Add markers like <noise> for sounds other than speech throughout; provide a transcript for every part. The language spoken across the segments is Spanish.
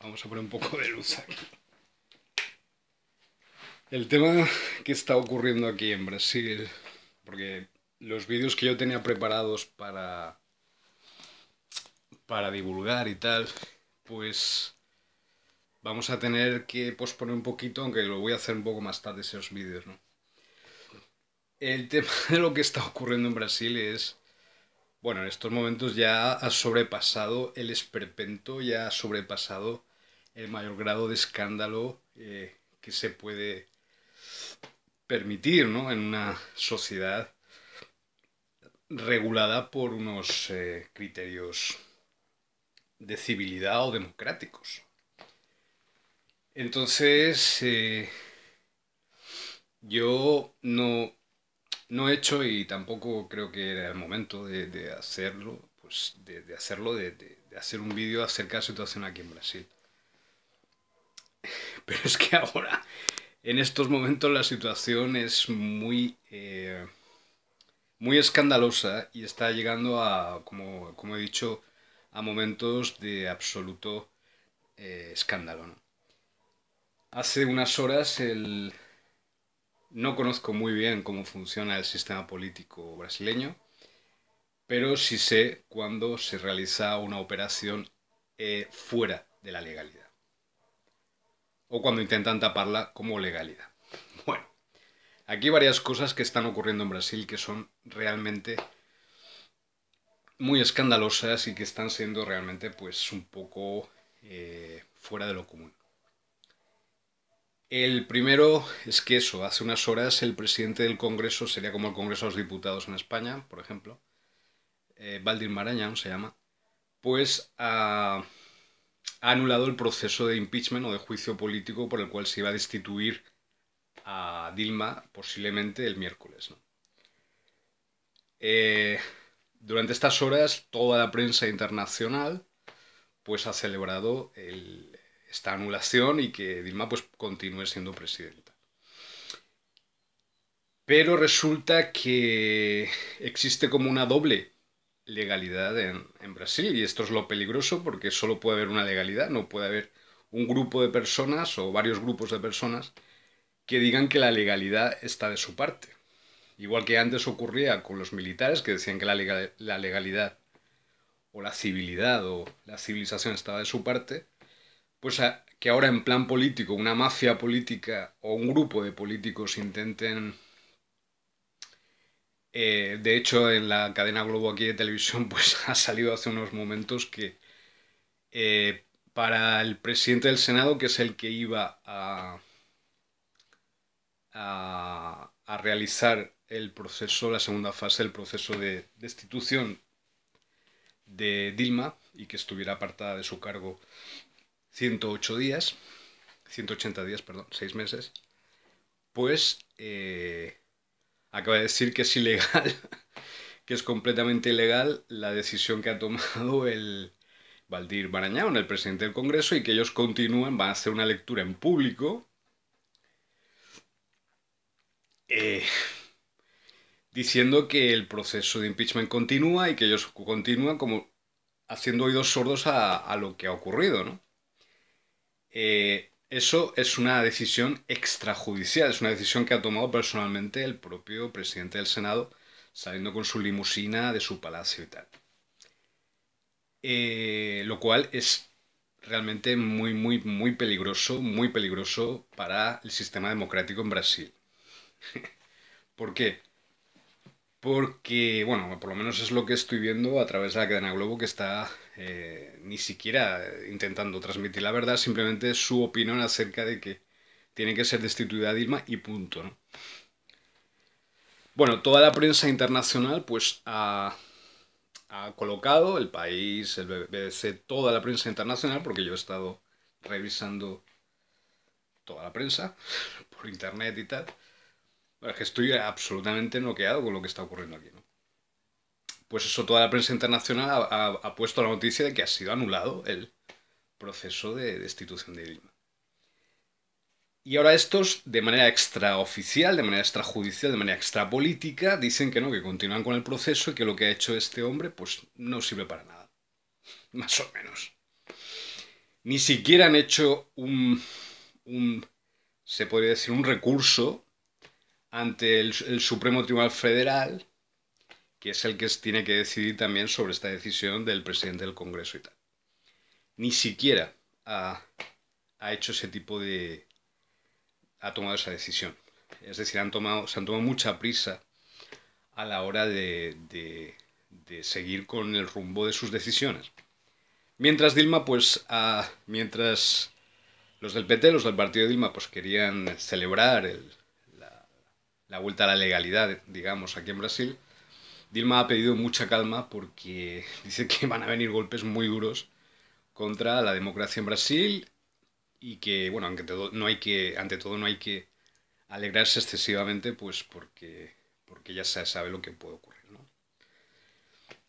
vamos a poner un poco de luz aquí. El tema que está ocurriendo aquí en Brasil, porque los vídeos que yo tenía preparados para, para divulgar y tal, pues vamos a tener que posponer un poquito, aunque lo voy a hacer un poco más tarde esos vídeos, ¿no? El tema de lo que está ocurriendo en Brasil es bueno, en estos momentos ya ha sobrepasado el esperpento, ya ha sobrepasado el mayor grado de escándalo eh, que se puede permitir en una sociedad regulada por unos eh, criterios de civilidad o democráticos. Entonces, eh, yo no, no he hecho y tampoco creo que era el momento de, hacerlo, pues de, hacerlo, de, hacer un vídeo acerca de la situación aquí en Brasil. <laughs> Pero es que ahora, en estos momentos, la situación es muy, eh, muy escandalosa y está llegando a, como, como he dicho, a momentos de absoluto eh, escándalo. Hace unas horas el no conozco muy bien cómo funciona el sistema político brasileño, pero sí sé cuándo se realiza una operación eh, fuera de la legalidad. O cuando intentan taparla como legalidad. <laughs> Bueno, aquí hay varias cosas que están ocurriendo en Brasil que son realmente muy escandalosas y que están siendo realmente pues un poco eh, fuera de lo común. El primero es que eso, hace unas horas el presidente del Congreso, sería como el Congreso de los Diputados en España, por ejemplo, eh, Valdir Marañón se llama, pues ha, anulado el proceso de impeachment o de juicio político por el cual se iba a destituir a Dilma posiblemente el miércoles. Eh, durante estas horas toda la prensa internacional pues ha celebrado el, esta anulación y que Dilma pues, continúe siendo presidenta. Pero resulta que existe como una doble legalidad en, Brasil y esto es lo peligroso porque solo puede haber una legalidad, no puede haber un grupo de personas o varios grupos de personas que digan que la legalidad está de su parte. Igual que antes ocurría con los militares que decían que la, la legalidad o la civilidad o la civilización estaba de su parte, pues que ahora en plan político una mafia política o un grupo de políticos intenten... Eh, de hecho, en la cadena Globo aquí de televisión, <laughs> pues ha salido hace unos momentos que eh, para el presidente del Senado, que es el que iba a, a, realizar el proceso, la segunda fase del proceso de destitución de Dilma y que estuviera apartada de su cargo 108 días, 180 días, perdón, 6 meses, pues eh, acaba de decir que es ilegal, <laughs> que es completamente ilegal la decisión que ha tomado el Valdir Barañón, el presidente del Congreso, y que ellos continúan, van a hacer una lectura en público. Eh, diciendo que el proceso de impeachment continúa y que ellos continúan como haciendo oídos sordos a, a lo que ha ocurrido, ¿no? Eh, eso es una decisión extrajudicial, es una decisión que ha tomado personalmente el propio presidente del Senado, saliendo con su limusina de su palacio y tal. Eh, lo cual es realmente muy, muy, muy peligroso, muy peligroso para el sistema democrático en Brasil. <laughs> ¿Por qué? porque, bueno, por lo menos es lo que estoy viendo a través de la cadena Globo, que está eh, ni siquiera intentando transmitir la verdad, simplemente su opinión acerca de que tiene que ser destituida Dilma y punto, ¿no? Bueno, toda la prensa internacional, pues, ha colocado, el país, el BBC, toda la prensa internacional, porque yo he estado revisando toda la prensa por internet y tal, es que estoy absolutamente noqueado con lo que está ocurriendo aquí, ¿no? Pues eso, toda la prensa internacional ha, puesto la noticia de que ha sido anulado el proceso de destitución de Dilma. Y ahora estos, de manera extraoficial, de manera extrajudicial, de manera extrapolítica, dicen que no, que continúan con el proceso y que lo que ha hecho este hombre, pues no sirve para nada. <laughs> Más o menos. Ni siquiera han hecho un se podría decir, un recurso ante el, el Supremo Tribunal Federal, que es el que tiene que decidir también sobre esta decisión del presidente del Congreso y tal. Ni siquiera ha, ha hecho ese tipo de... ha tomado esa decisión. Es decir, han tomado, se han tomado mucha prisa a la hora de, de, de seguir con el rumbo de sus decisiones. Mientras Dilma, pues, mientras los del PT, los del partido de Dilma, pues querían celebrar el, la vuelta a la legalidad, digamos, aquí en Brasil, Dilma ha pedido mucha calma porque <laughs> dice que van a venir golpes muy duros contra la democracia en Brasil y que, bueno, ante todo no hay que, ante todo no hay que alegrarse excesivamente, pues porque, porque ya se sabe lo que puede ocurrir.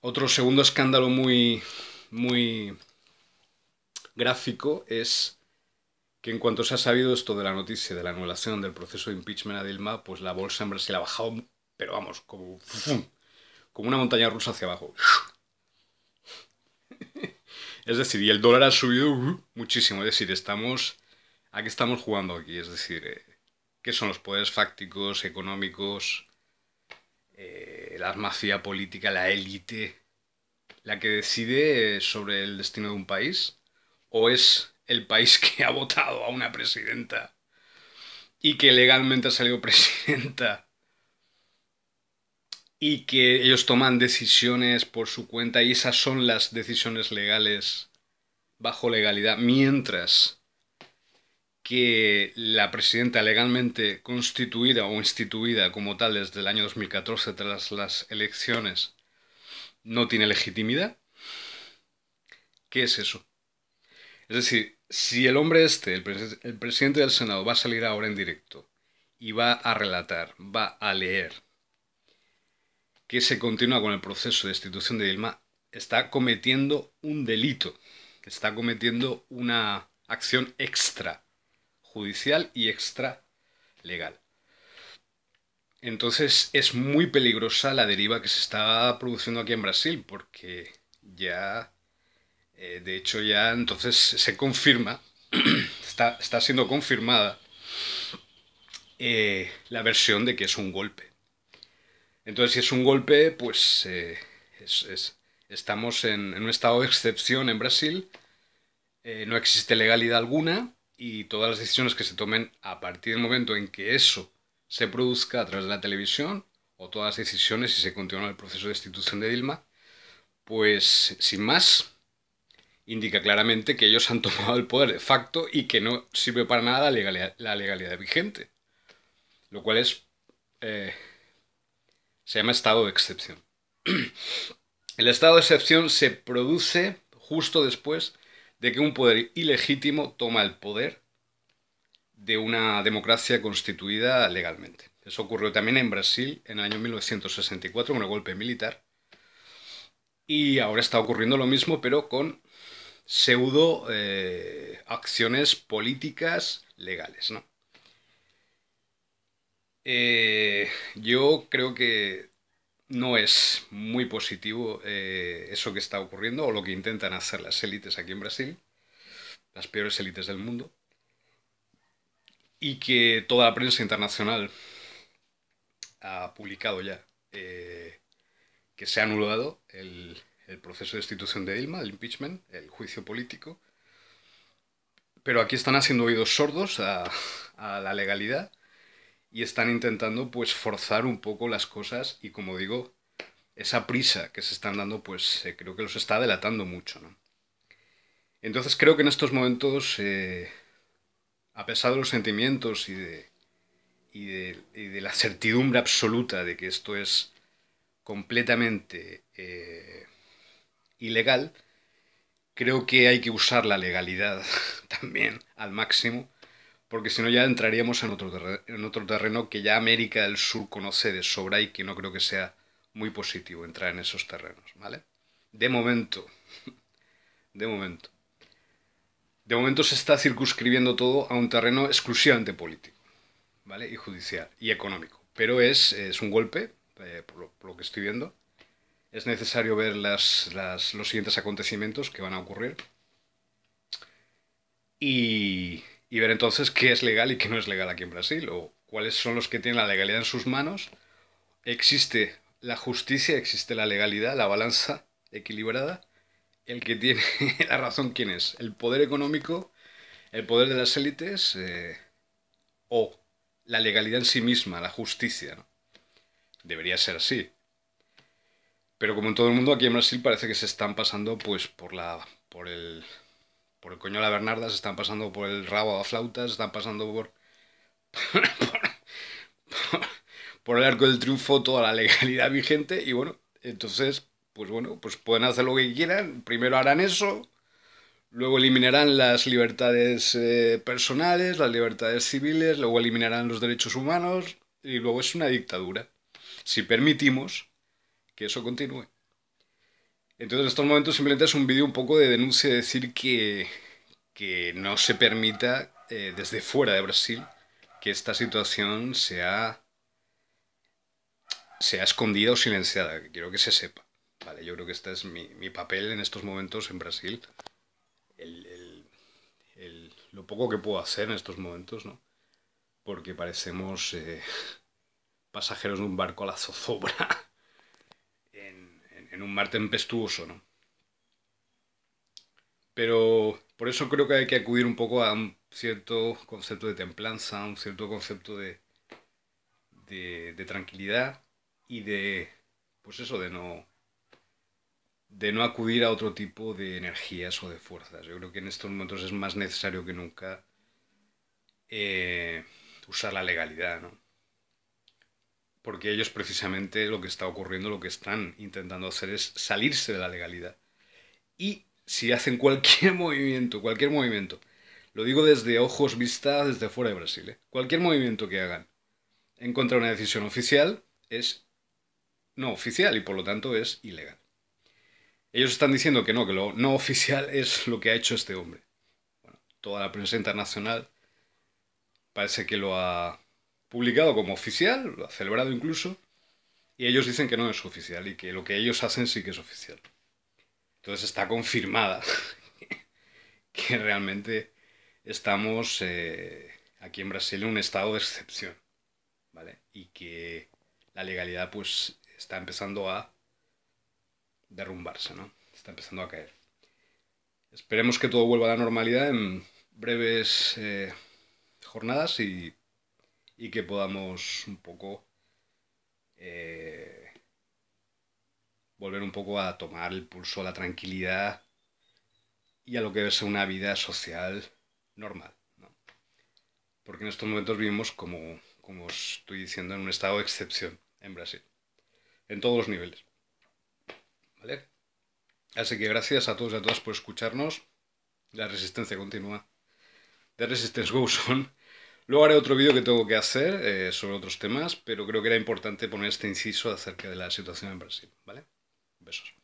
Otro segundo escándalo muy, muy gráfico es y en cuanto se ha sabido esto de la noticia de la anulación del proceso de impeachment a Dilma, pues la bolsa en Brasil ha bajado, pero vamos, como, como una montaña rusa hacia abajo. Es decir, y el dólar ha subido uh, muchísimo. Es decir, estamos. ¿A qué estamos jugando aquí? Es decir, eh, ¿qué son los poderes fácticos, económicos, eh, la mafia política, la élite, la que decide sobre el destino de un país? ¿O es el país que ha votado a una presidenta y que legalmente ha salido <laughs> presidenta y que ellos toman decisiones por su cuenta y esas son las decisiones legales bajo legalidad, mientras que la presidenta legalmente constituida o instituida como tal desde el año 2014 tras las elecciones no tiene legitimidad. ¿Qué es eso? Es decir, si el hombre este, el, presidente del Senado, va a salir ahora en directo y va a relatar, va a leer que se continúa con el proceso de destitución de Dilma, está cometiendo un delito, está cometiendo una acción extra judicial y extra legal. Entonces es muy peligrosa la deriva que se está produciendo aquí en Brasil porque ya eh, de hecho, ya entonces se confirma, <clears throat> está, siendo confirmada eh, la versión de que es un golpe. Entonces, si es un golpe, pues eh, estamos en, en, un estado de excepción en Brasil, no existe legalidad alguna y todas las decisiones que se tomen a partir del momento en que eso se produzca a través de la televisión o todas las decisiones si se continúa el proceso de destitución de Dilma, pues sin más, indica claramente que ellos han tomado el poder de facto y que no sirve para nada la legalidad, vigente. Lo cual es. Eh, se llama estado de excepción. <clears throat> El estado de excepción se produce justo después de que un poder ilegítimo toma el poder de una democracia constituida legalmente. Eso ocurrió también en Brasil en el año 1964 con un golpe militar. Y ahora está ocurriendo lo mismo, pero con pseudo eh, acciones políticas legales. ¿no? Eh, yo creo que no es muy positivo eh, eso que está ocurriendo o lo que intentan hacer las élites aquí en Brasil, las peores élites del mundo, y que toda la prensa internacional ha publicado ya que se ha anulado el, el proceso de destitución de Dilma, el impeachment, el juicio político. Pero aquí están haciendo oídos sordos a, la legalidad y están intentando pues forzar un poco las cosas y como digo, esa prisa que se están dando pues eh, creo que los está delatando mucho. Entonces creo que en estos momentos, eh, a pesar de los sentimientos y de, la certidumbre absoluta de que esto es completamente eh, ilegal, creo que hay que usar la legalidad <laughs> también al máximo, porque si no ya entraríamos en otro, terreno, en otro terreno que ya América del Sur conoce de sobra y que no creo que sea muy positivo entrar en esos terrenos, ¿vale? De momento, <laughs> de momento. De momento se está circunscribiendo todo a un terreno exclusivamente político, ¿vale? Y judicial, y económico. Pero es, es un golpe, eh, por lo que estoy viendo, es necesario ver los siguientes acontecimientos que van a ocurrir y, ver entonces qué es legal y qué no es legal aquí en Brasil, o cuáles son los que tienen la legalidad en sus manos. Existe la justicia, existe la legalidad, la balanza equilibrada. El que tiene <laughs> la razón, ¿quién es? ¿El poder económico, el poder de las élites eh, o la legalidad en sí misma, la justicia? Debería ser así pero como en todo el mundo, aquí en Brasil parece que se están pasando pues por la. por el. por el coño la Bernarda, se están pasando por el rabo a flautas, se están pasando por, por, el arco del triunfo toda la legalidad vigente. Y bueno, entonces, pues bueno, pues pueden hacer lo que quieran. Primero harán eso, luego eliminarán las libertades eh, personales, las libertades civiles, luego eliminarán los derechos humanos y luego es una dictadura. Si permitimos que eso continúe. Entonces en estos momentos simplemente es un vídeo un poco de denuncia, de decir que, no se permita eh, desde fuera de Brasil que esta situación sea, escondida o silenciada, quiero que se sepa. Vale, yo creo que este es mi, papel en estos momentos en Brasil, lo poco que puedo hacer en estos momentos, Porque parecemos eh, pasajeros de un barco a la zozobra en un mar tempestuoso, ¿no? Pero por eso creo que hay que acudir un poco a un cierto concepto de templanza, un cierto concepto de, de, tranquilidad y de, pues eso, de no, de no acudir a otro tipo de energías o de fuerzas. Yo creo que en estos momentos es más necesario que nunca eh, usar la legalidad, ¿no? porque ellos precisamente lo que está ocurriendo, lo que están intentando hacer es salirse de la legalidad. Y si hacen cualquier <laughs> movimiento, cualquier movimiento, lo digo desde ojos vista desde fuera de Brasil, ¿eh? cualquier movimiento que hagan en contra de una decisión oficial es no oficial y por lo tanto es ilegal. Ellos están diciendo que no, que lo no oficial <laughs> es lo que ha hecho este hombre. toda la prensa internacional parece que lo ha publicado como oficial, lo ha celebrado incluso, y ellos dicen que no es oficial y que lo que ellos hacen sí que es oficial. Entonces está confirmada <laughs> que realmente estamos eh, aquí en Brasil en un estado de excepción, ¿vale? Y que la legalidad pues está empezando a derrumbarse, ¿no? Está empezando a caer. Esperemos que todo vuelva a la normalidad en breves eh, jornadas y y que podamos un poco eh, volver un poco a tomar el pulso a la tranquilidad y a lo que debe ser una vida social normal. Porque en estos momentos vivimos, como, como os estoy diciendo, en un estado de excepción en Brasil, en todos los niveles. ¿Vale? Así que gracias a todos y a todas por escucharnos. La resistencia continúa. de Resistance Goes On. Luego haré otro vídeo que tengo que hacer eh, sobre otros temas, pero creo que era importante poner este inciso acerca de la situación en Brasil. ¿Vale? Besos.